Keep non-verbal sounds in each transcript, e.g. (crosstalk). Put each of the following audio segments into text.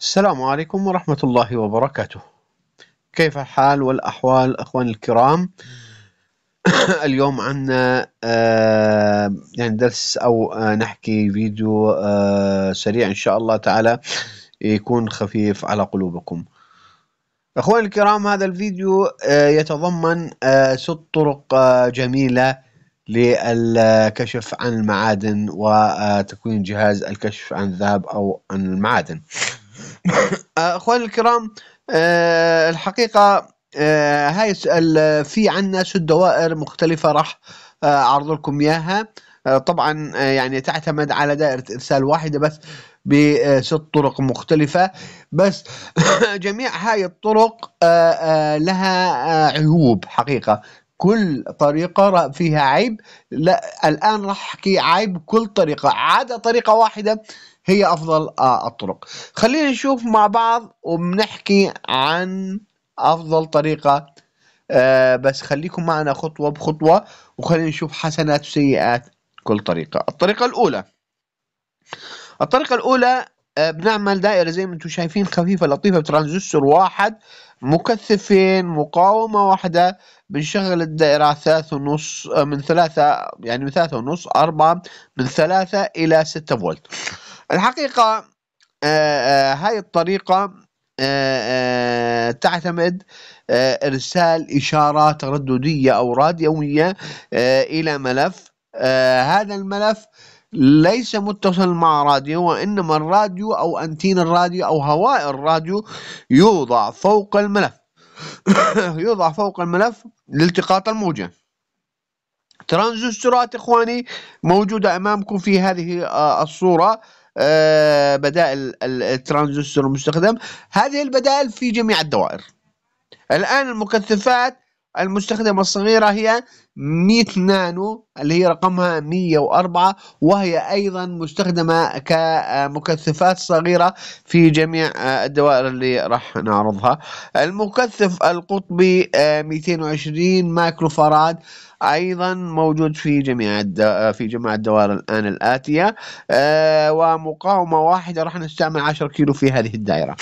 السلام عليكم ورحمة الله وبركاته كيف الحال والأحوال أخواني الكرام (coughs) اليوم عنا آه، يعني درس أو آه، نحكي فيديو آه، سريع إن شاء الله تعالى يكون خفيف على قلوبكم أخواني الكرام هذا الفيديو يتضمن ست طرق جميلة للكشف عن المعادن وتكوين جهاز الكشف عن الذهب أو عن المعادن آه، اخواني الكرام أه الحقيقه أه هاي آه، في عندنا ست دوائر مختلفه راح آه، اعرض لكم اياها طبعا يعني تعتمد على دائره ارسال واحده بس بست طرق مختلفة بس (laughs) جميع هاي الطرق لها عيوب حقيقة كل طريقة فيها عيب لا الآن راح أحكي عيب كل طريقة عادة طريقة واحدة هي أفضل آه، الطرق خلينا نشوف مع بعض وبنحكي عن أفضل طريقة آه، بس خليكم معنا خطوة بخطوة وخلينا نشوف حسنات وسيئات كل طريقة الطريقة الأولى الطريقة الأولى آه، بنعمل دائره زي ما انتم شايفين خفيفه لطيفه بترانزستور واحد مكثفين مقاومة واحدة بنشغل الدائرة ثلاثة ونص آه، من ثلاثة يعني من ثلاثة ونص أربعة من ثلاثة إلى ستة فولت الحقيقة آه، هاي الطريقة تعتمد إرسال إشارة ترددية أو راديوية إلى ملف هذا الملف ليس متصل مع راديو وإنما الراديو أو أنتين الراديو أو هواء الراديو يوضع فوق الملف (coughs) يوضع فوق الملف لالتقاط الموجة ترانزستورات إخواني موجودة أمامكم في هذه آه، الصورة آه، بدائل الترانزستور المستخدم هذه البدائل في جميع الدوائر الآن المكثفات المستخدمة الصغيرة هي 100 نانو اللي هي رقمها 104 وهي أيضا مستخدمة كمكثفات صغيرة في جميع آه، الدوائر اللي راح نعرضها المكثف القطبي 220 آه، مايكرو فراد ايضا موجود في جميع آه، في جميع الدوائر الان الاتيه ومقاومه واحده راح نستعمل 10 كيلو في هذه الدائره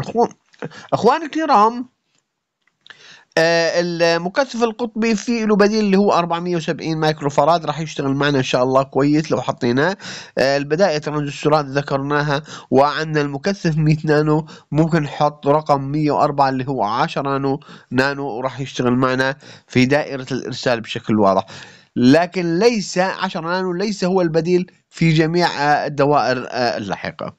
اخوان اخواني الكرام آه، المكثف القطبي في له بديل اللي هو 470 مايكرو فراد راح يشتغل معنا ان شاء الله كويس لو حطيناه آه، البداية ترانزستورات ذكرناها وعندنا المكثف 100 نانو ممكن نحط رقم 104 اللي هو 10 نانو نانو وراح يشتغل معنا في دائرة الارسال بشكل واضح لكن ليس 10 نانو ليس هو البديل في جميع آه، الدوائر اللاحقة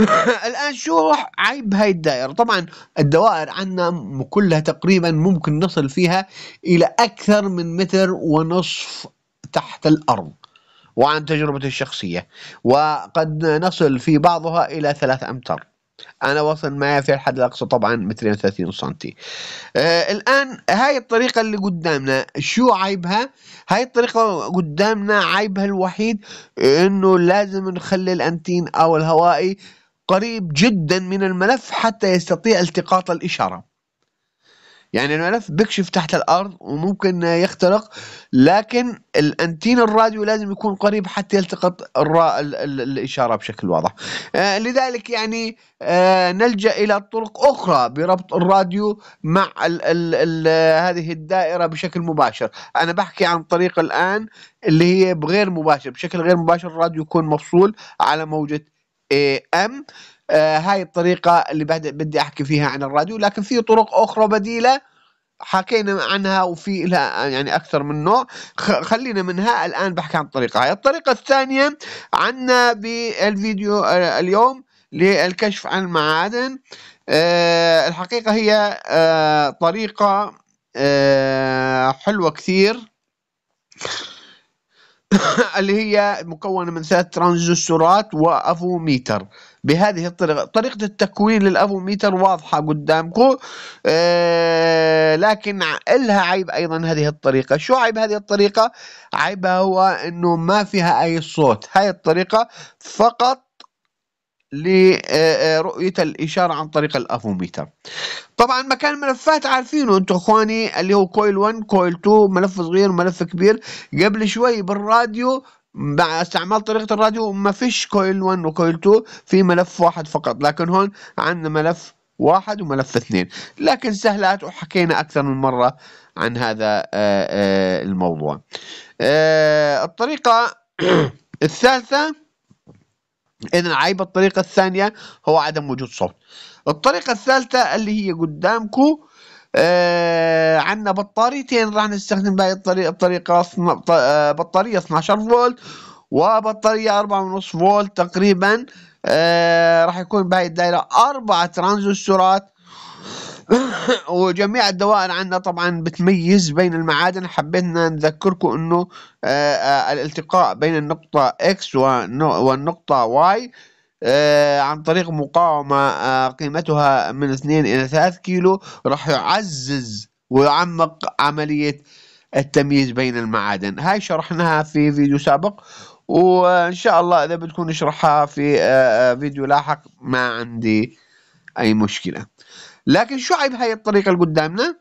(laughs) الآن شو عيب هاي الدائرة طبعا الدوائر عندنا كلها تقريبا ممكن نصل فيها إلى أكثر من متر ونصف تحت الأرض وعن تجربتي الشخصية وقد نصل في بعضها إلى ثلاث أمتار أنا وصل معي في الحد الأقصى طبعا مترين وثلاثين سنتي آه الآن هاي الطريقة اللي قدامنا شو عيبها هاي الطريقة قدامنا عيبها الوحيد إنه لازم نخلي الأنتين أو الهوائي قريب جدا من الملف حتى يستطيع التقاط الإشارة يعني الملف بيكشف تحت الأرض وممكن يخترق لكن الأنتين الراديو لازم يكون قريب حتى يلتقط الرا... ال... ال... الإشارة بشكل واضح آه لذلك يعني آه نلجأ إلى طرق أخرى بربط الراديو مع ال... ال... ال... هذه الدائرة بشكل مباشر أنا بحكي عن طريق الآن اللي هي بغير مباشر بشكل غير مباشر الراديو يكون مفصول على موجة اي ام آه هاي الطريقة اللي بدي أحكي فيها عن الراديو لكن في طرق أخرى بديلة حكينا عنها وفي لها يعني اكثر من نوع خلينا منها الان بحكي عن الطريقه هاي الطريقه الثانيه عنا بالفيديو آه، اليوم للكشف عن المعادن أه الحقيقه هي أه طريقه أه حلوه كثير (laughs) اللي هي مكونة من ثلاث ترانزستورات وأفوميتر بهذه الطريقة طريقة التكوين للأفوميتر واضحة قدامكم آه لكن لها عيب أيضا هذه الطريقة شو عيب هذه الطريقة؟ عيبها هو أنه ما فيها أي صوت هاي الطريقة فقط لرؤية آه، آه، الإشارة عن طريق الأفوميتر طبعا مكان الملفات عارفينه انتم اخواني اللي هو كويل 1 كويل 2 ملف صغير ملف كبير قبل شوي بالراديو مع استعمال طريقة الراديو ما فيش كويل 1 وكويل 2 في ملف واحد فقط لكن هون عندنا ملف واحد وملف اثنين لكن سهلات وحكينا أكثر من مرة عن هذا آه، الموضوع الطريقة (clears throat) الثالثة إذا عيب الطريقة الثانية هو عدم وجود صوت الطريقة الثالثة اللي هي قدامكم آه عندنا بطاريتين راح نستخدم بهاي الطريقة آه، بطارية 12 فولت وبطارية 4.5 فولت تقريبا آه راح يكون بهاي الدائرة أربع ترانزستورات (coughs) وجميع الدوائر عندنا طبعا بتميز بين المعادن حبينا نذكركم انه آه، آه، الالتقاء بين النقطة X والنقطة Y آه، عن طريق مقاومة قيمتها من 2 إلى 3 كيلو راح يعزز ويعمق عملية التمييز بين المعادن هاي شرحناها في فيديو سابق وإن شاء الله إذا بدكم نشرحها في فيديو لاحق ما عندي أي مشكلة لكن شو عيب هاي الطريقة اللي قدامنا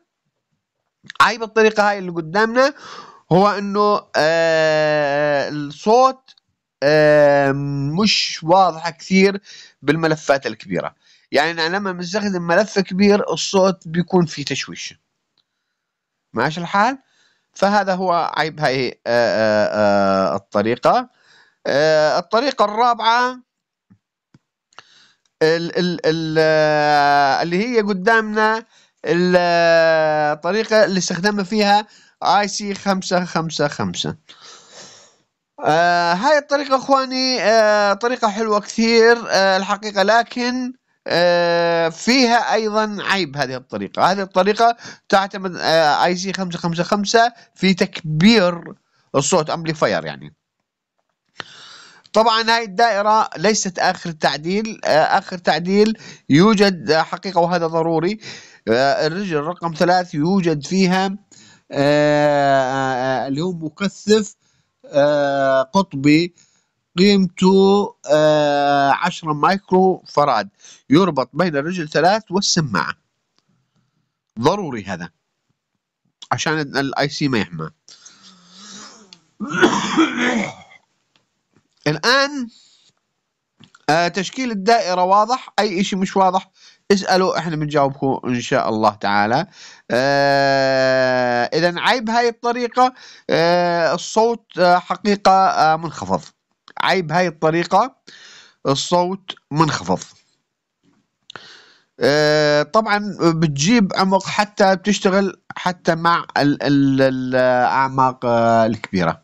عيب الطريقة هاي اللي قدامنا هو انه آه الصوت آه مش واضحة كثير بالملفات الكبيرة يعني أنا لما بنستخدم ملف كبير الصوت بيكون فيه تشويش ماشي الحال فهذا هو عيب هاي آآ آه، آآ آه، آه، الطريقة آآ الطريقة الرابعة ال ال ال اللي هي قدامنا الطريقة اللي استخدمنا فيها اي سي خمسة خمسة خمسة آه هاي الطريقة اخواني آه طريقة حلوة كثير آه الحقيقة لكن آه فيها ايضا عيب هذه الطريقة هذه الطريقة تعتمد آه، اي سي 555 في تكبير الصوت امبليفاير يعني طبعا هاي الدائرة ليست آخر تعديل آه، آخر تعديل يوجد آه، حقيقة وهذا ضروري آه، الرجل رقم ثلاث يوجد فيها اللي هو مكثف قطبي قيمته عشرة مايكرو فراد يربط بين الرجل ثلاث والسماعة ضروري هذا عشان الاي سي ما يحمى (coughs) الآن آه، تشكيل الدائرة واضح أي شيء مش واضح اسألوا احنا بنجاوبكم ان شاء الله تعالى آه، اذا عيب هاي الطريقة آه، الصوت حقيقة منخفض عيب هاي الطريقة الصوت منخفض طبعا بتجيب عمق حتى بتشتغل حتى مع الاعماق الكبيره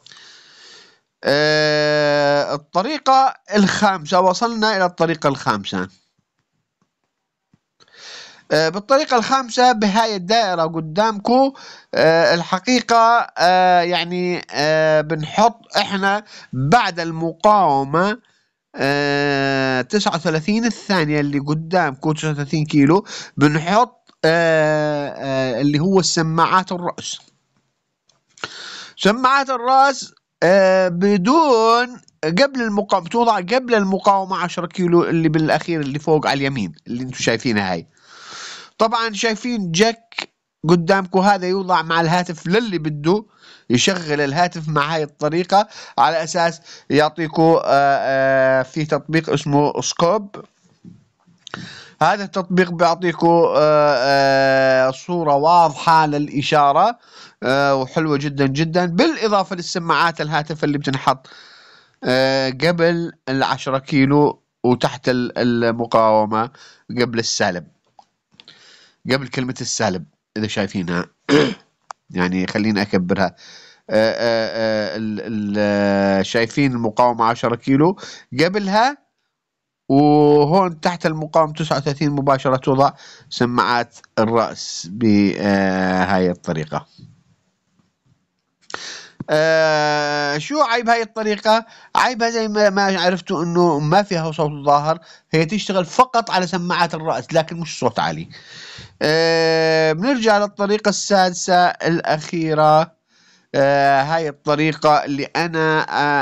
آه، الطريقة الخامسة وصلنا إلى الطريقة الخامسة آه، بالطريقة الخامسة بهاي الدائرة قدامكم آه، الحقيقة يعني بنحط احنا بعد المقاومة 39 الثانية اللي قدامكم 39 كيلو بنحط اللي هو السماعات الرأس سماعات الرأس آه، بدون قبل المقاومة توضع قبل المقاومة 10 كيلو اللي بالأخير اللي فوق على اليمين اللي انتم شايفينها هاي طبعا شايفين جاك قدامكم هذا يوضع مع الهاتف للي بده يشغل الهاتف مع هاي الطريقة على أساس يعطيكم آه، آه، في تطبيق اسمه سكوب هذا التطبيق بيعطيكم آه، آه، صورة واضحة للإشارة آه، وحلوة جدا جدا بالإضافة للسماعات الهاتف اللي بتنحط قبل العشرة كيلو وتحت المقاومة قبل السالب قبل كلمة السالب إذا شايفينها (coughs) يعني خليني أكبرها آآ آآ شايفين المقاومة 10 كيلو قبلها وهون تحت المقاومة 39 مباشرة توضع سماعات الرأس بهاي آه، الطريقة آه شو عيب هاي الطريقة عيبها زي ما, ما عرفتوا انه ما فيها صوت ظاهر هي تشتغل فقط على سماعات الرأس لكن مش صوت عالي آه بنرجع للطريقة السادسة الأخيرة آه هاي الطريقة اللي أنا آه,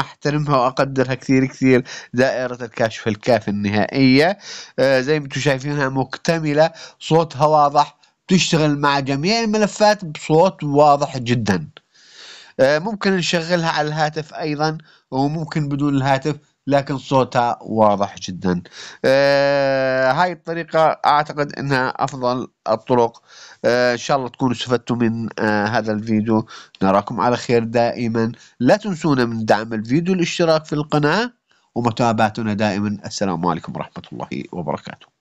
آه، احترمها واقدرها كثير كثير دائره الكاشف الكافي النهائيه آه، زي ما انتم شايفينها مكتمله صوتها واضح تشتغل مع جميع الملفات بصوت واضح جدا آه، ممكن نشغلها على الهاتف ايضا وممكن بدون الهاتف لكن صوتها واضح جدا آه هاي الطريقة أعتقد أنها أفضل الطرق آه إن شاء الله تكونوا استفدتوا من آه هذا الفيديو نراكم على خير دائما لا تنسونا من دعم الفيديو الاشتراك في القناة ومتابعتنا دائما السلام عليكم ورحمة الله وبركاته